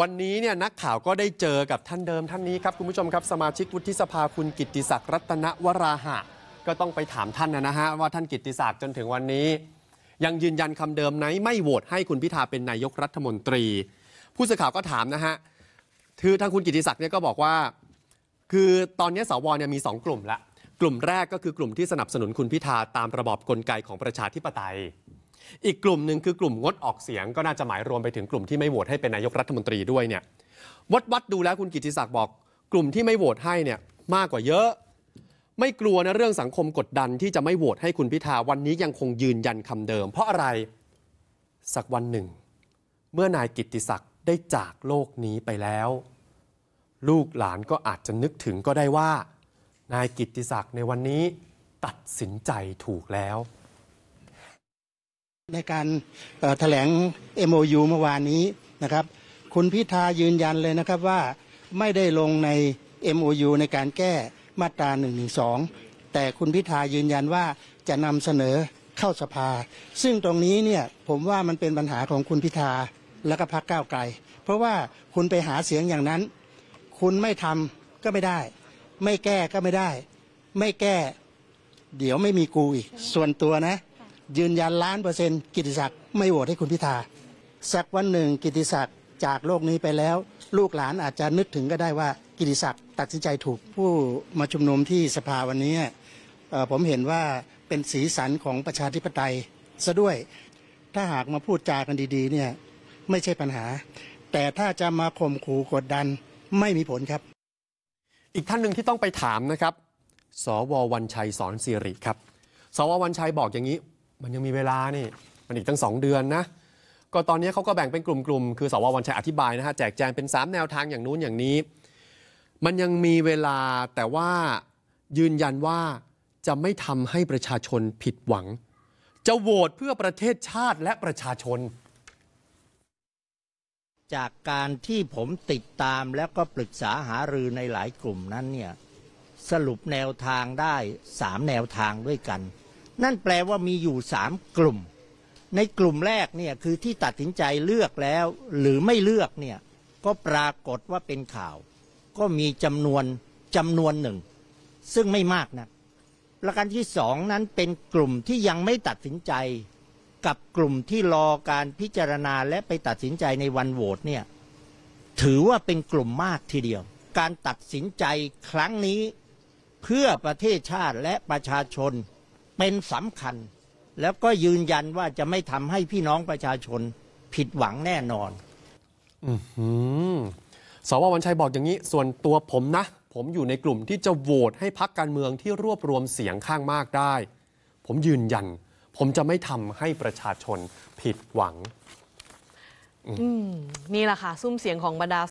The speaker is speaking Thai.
วันนี้เนี่ยนักข่าวก็ได้เจอกับท่านเดิมท่านนี้ครับคุณผู้ชมครับสมาชิกวุฒิสภาคุณกิติศักดิ์รัตนวราหะก็ต้องไปถามท่านนะฮะว่าท่านกิติศักดิ์จนถึงวันนี้ยังยืนยันคำเดิมไหนไม่โหวตให้คุณพิธาเป็นนายกรัฐมนตรี ผู้สื่อข่าวก็ถามนะฮะคือทางคุณกิติศักดิ์เนี่ยก็บอกว่า คือตอนนี้สวเนี่ยมี2กลุ่มละ กลุ่มแรกก็คือกลุ่มที่สนับสนุนคุณพิธาตามระบอบกลไกของประชาธิปไตยอีกกลุ่มหนึ่งคือกลุ่มงดออกเสียงก็น่าจะหมายรวมไปถึงกลุ่มที่ไม่โหวตให้เป็นนายกรัฐมนตรีด้วยเนี่ยวัดวัดดูแล้วคุณกิติศักดิ์บอก กลุ่มที่ไม่โหวตให้เนี่ยมากกว่าเยอะ ไม่กลัวนะเรื่องสังคมกดดันที่จะไม่โหวตให้คุณพิธา วันนี้ยังคงยืนยันคำเดิม เพราะอะไร สักวันหนึ่ง เมื่อนายกิติศักดิ์ได้จากโลกนี้ไปแล้ว ลูกหลานก็อาจจะนึกถึงก็ได้ว่า นายกิติศักดิ์ในวันนี้ตัดสินใจถูกแล้วในการแถลง MOU เมื่อวานนี้นะครับคุณพิธายืนยันเลยนะครับว่าไม่ได้ลงใน MOU ในการแก้มาตรา1นึแต่คุณพิธายืนยันว่าจะนำเสนอเข้าสภา ซึ่งตรงนี้เนี่ยผมว่ามันเป็นปัญหาของคุณพิธาและก็พรรคก้าวไกล เพราะว่าคุณไปหาเสียงอย่างนั้น คุณไม่ทำก็ไม่ได้ ไม่แก้ก็ไม่ได้ ไม่แก้เดี๋ยวไม่มีกูอีกส่วนตัวนะยืนยันล้านเปอร์เซ็นต์กิติศักดิ์ไม่โหวตให้คุณพิธาสักวันหนึ่งกิติศักดิ์จากโลกนี้ไปแล้ว ลูกหลานอาจจะนึกถึงก็ได้ว่ากิติศักดิ์ตัดสินใจถูกผู้มาชุมนุมที่สภาวันนี้ ผมเห็นว่าเป็นสีสันของประชาธิปไตยซะด้วย ถ้าหากมาพูดจากันดีๆเนี่ยไม่ใช่ปัญหา แต่ถ้าจะมาข่มขู่กดดันไม่มีผลครับ อีกท่านหนึ่งที่ต้องไปถามนะครับ สววันชัยสอนสิริครับสววันชัยบอกอย่างนี้มันยังมีเวลานี่มันอีกตั้ง2เดือนนะ ก็ตอนนี้เขาก็แบ่งเป็นกลุ่มๆคือสววันชัยอธิบายนะฮะแจกแจงเป็น 3 แนวทางอย่างนู้นอย่างนี้ มันยังมีเวลาแต่ว่ายืนยันว่าจะไม่ทำให้ประชาชนผิดหวัง จะโหวตเพื่อประเทศชาติและประชาชน จากการที่ผมติดตามแล้วก็ปรึกษาหารือในหลายกลุ่มนั้นเนี่ยสรุปแนวทางได้สามแนวทางด้วยกันนั่นแปลว่ามีอยู่สามกลุ่ม ในกลุ่มแรกเนี่ย คือที่ตัดสินใจเลือกแล้ว หรือไม่เลือกเนี่ย ก็ปรากฏว่าเป็นข่าว ก็มีจำนวนจำนวนหนึ่ง ซึ่งไม่มากนะประการที่สอง นั้นเป็นกลุ่มที่ยังไม่ตัดสินใจ กับกลุ่มที่รอการพิจารณาและไปตัดสินใจในวันโหวตเนี่ยถือว่าเป็นกลุ่มมากทีเดียว การตัดสินใจครั้งนี้เพื่อประเทศชาติและประชาชนเป็นสำคัญแล้วก็ยืนยันว่าจะไม่ทำให้พี่น้องประชาชนผิดหวังแน่นอนอสววันชัยบอกอย่างนี้ ส่วนตัวผมนะ ผมอยู่ในกลุ่มที่จะโหวตให้พักการเมืองที่รวบรวมเสียงข้างมากได้ ผมยืนยันผมจะไม่ทำให้ประชาชนผิดหวังนี่แหละค่ะซุ้มเสียงของบรรดา